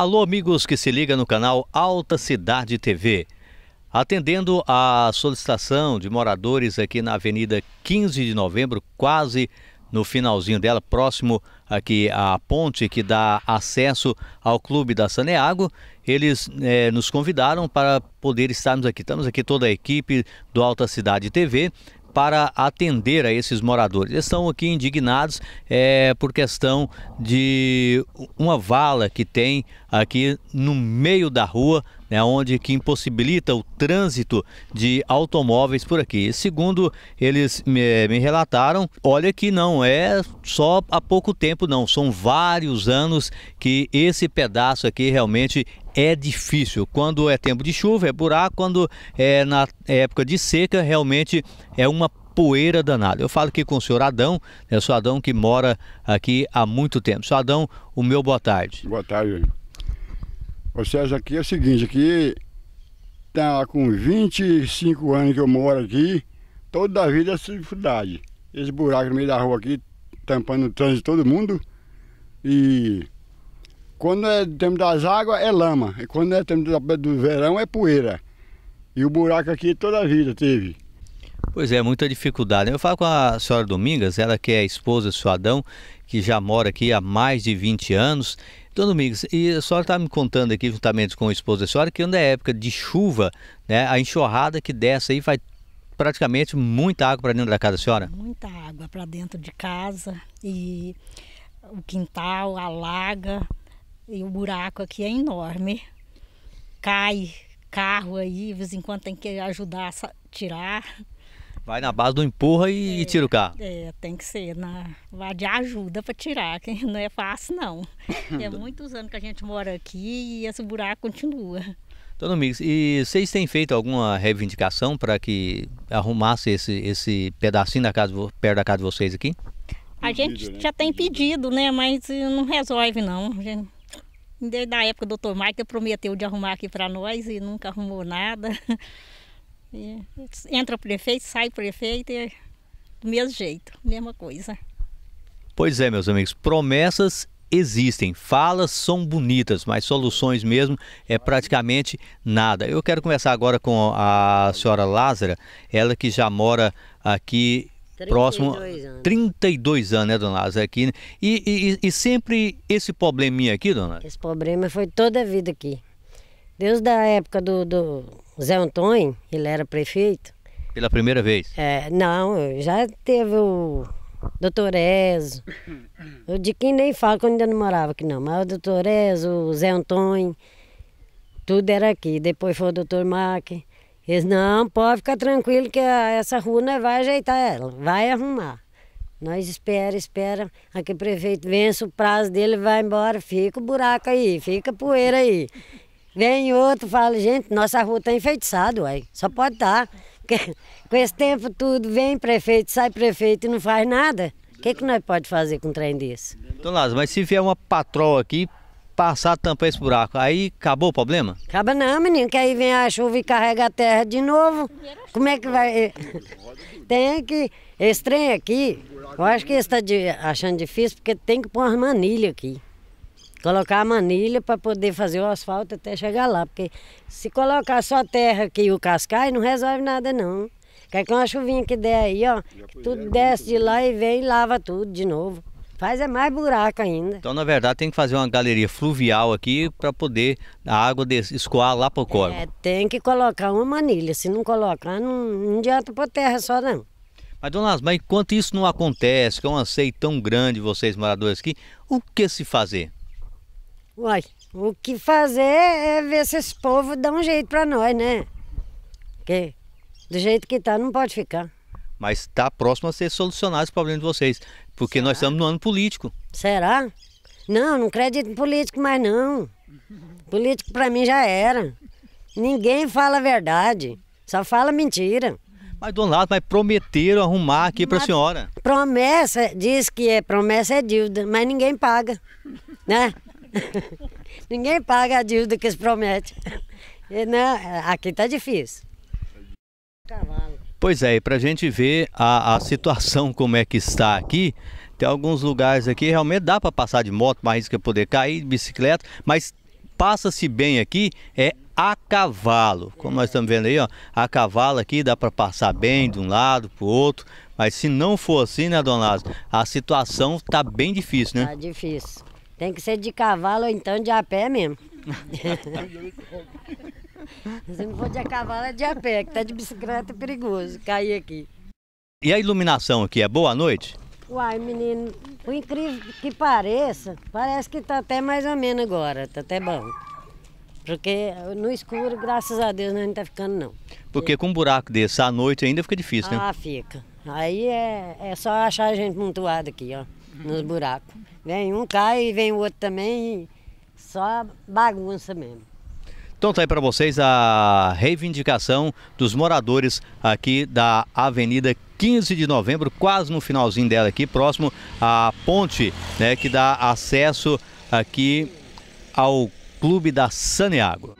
Alô, amigos que se ligam no canal Alta Cidade TV. Atendendo à solicitação de moradores aqui na Avenida 15 de Novembro, quase no finalzinho dela, próximo aqui à ponte que dá acesso ao Clube da Saneago, eles é, nos convidaram para poder estarmos aqui. Estamos aqui toda a equipe do Alta Cidade TV para atender a esses moradores. Eles estão aqui indignados é, por questão de uma vala que tem aqui no meio da rua, né, onde que impossibilita o trânsito de automóveis por aqui. Segundo eles me, me, relataram, olha que não é só há pouco tempo não, são vários anos que esse pedaço aqui realmente é difícil. Quando é tempo de chuva é buraco, quando é na época de seca realmente é uma poeira danada. Eu falo aqui com o senhor Adão, é né? o senhor Adão que mora aqui há muito tempo. Senhor Adão, o meu boa tarde. Boa tarde. Ô Sérgio, aqui é o seguinte, aqui tá com 25 anos que eu moro aqui, toda a vida é dificuldade. Esse buraco no meio da rua aqui, tampando o trânsito de todo mundo. E quando é tempo das águas é lama, e quando é tempo do verão é poeira. E o buraco aqui toda a vida teve. Pois é, muita dificuldade. Eu falo com a senhora Domingas, ela que é esposa do Suadão, que já mora aqui há mais de 20 anos. Então, Domingas e a senhora está me contando aqui, juntamente com a esposa da senhora, que quando é época de chuva, né, a enxurrada que desce aí vai praticamente muita água para dentro da casa da senhora? Muita água para dentro de casa e o quintal alaga, e o buraco aqui é enorme. Cai carro aí, de vez em quando tem que ajudar a tirar. Vai na base do empurra e é, tira o é, carro. É, tem que ser. Na, vai de ajuda para tirar, que não é fácil não. é muitos anos que a gente mora aqui e esse buraco continua. Dona amigos, e vocês têm feito alguma reivindicação para que arrumasse esse, esse pedacinho da casa, perto da casa de vocês aqui? A gente né? já tem pedido, né? Mas eh, não resolve não. Desde a época do doutor Maica prometeu de arrumar aqui para nós e nunca arrumou nada. E entra o prefeito, sai o prefeito, é do mesmo jeito, mesma coisa. Pois é, meus amigos, promessas existem, falas são bonitas, mas soluções mesmo é praticamente nada. Eu quero conversar agora com a senhora Lázara, ela que já mora aqui Próximo, 32 anos. 32 anos, né, dona Lázaro, aqui. Né? E, e, e, sempre esse probleminha aqui, dona? Esse problema foi toda a vida aqui. Desde a época do, do Zé Antônio, ele era prefeito. Pela primeira vez? É, não, já teve o doutor Ezo. O quem nem falo que eu ainda não morava aqui, não. Mas o doutor Ezo, o Zé Antônio, tudo era aqui. Depois foi o doutor Mac. Eles, não, pode ficar tranquilo que essa rua nós vai ajeitar ela, vai arrumar. Nós espera, espera, Aqui que o prefeito vence o prazo dele, vai embora, fica o buraco aí, fica a poeira aí. Vem outro, fala, gente, nossa rua tá enfeitiçada, uai, só pode estar. Tá. Com esse tempo tudo, vem prefeito, sai prefeito e não faz nada. O que, que nós pode fazer com um trem desse? Então, Lázaro, mas se vier uma patroa aqui, passar tampar esse buraco. Aí acabou o problema? Acaba não, menino, que aí vem a chuva e carrega a terra de novo. Como é que vai. tem que. Esse trem aqui, eu acho que está achando difícil porque tem que pôr umas manilha aqui. Colocar a manilha para poder fazer o asfalto até chegar lá. Porque se colocar só a terra aqui e o cascai, não resolve nada não. Quer que uma chuvinha que der aí, ó, que tudo desce de lá e vem e lava tudo de novo. Faz é mais buraco ainda. Então, na verdade, tem que fazer uma galeria fluvial aqui para poder a água escoar lá para o córrego. É, tem que colocar uma manilha. Se não colocar, não, não adianta para a terra só, não. Mas, dona Asma, enquanto isso não acontece, que é um anseio tão grande, vocês moradores aqui, o que se fazer? Uai, o que fazer é ver se esse povo dá um jeito para nós, né? Porque do jeito que está não pode ficar. Mas está próximo a ser solucionado esse problema de vocês. Porque Será? nós estamos no ano político. Será? Não, não acredito em político mais não. Político para mim já era. Ninguém fala a verdade, só fala mentira. Mas, dona Laura, mas prometeram arrumar aqui para a senhora. Promessa, diz que é promessa é dívida, mas ninguém paga, né? ninguém paga a dívida que se promete. E, não, né, aqui tá difícil. Cavalo. Pois é, e para a gente ver a, a situação como é que está aqui, tem alguns lugares aqui realmente dá para passar de moto, mais risco é poder cair de bicicleta, mas passa-se bem aqui é a cavalo. Como nós estamos vendo aí, ó, a cavalo aqui dá para passar bem de um lado para o outro, mas se não for assim, né, dona Lázaro, a situação está bem difícil, né? Está difícil. Tem que ser de cavalo ou então de a pé mesmo. Se não for de cavalo, é de a pé, que tá de bicicleta é perigoso cair aqui. E a iluminação aqui é boa à noite? Uai, menino, o incrível que pareça, parece que tá até mais ou menos agora, tá até bom. Porque no escuro, graças a Deus, não tá ficando não. Porque com um buraco desse à noite ainda fica difícil, né? Ah, fica. Aí é, é só achar a gente montuada aqui, ó, nos uhum. buracos. Vem um, cai e vem o outro também, só bagunça mesmo. Então tá aí para vocês a reivindicação dos moradores aqui da Avenida 15 de novembro, quase no finalzinho dela aqui, próximo à ponte, né, que dá acesso aqui ao Clube da Saneago.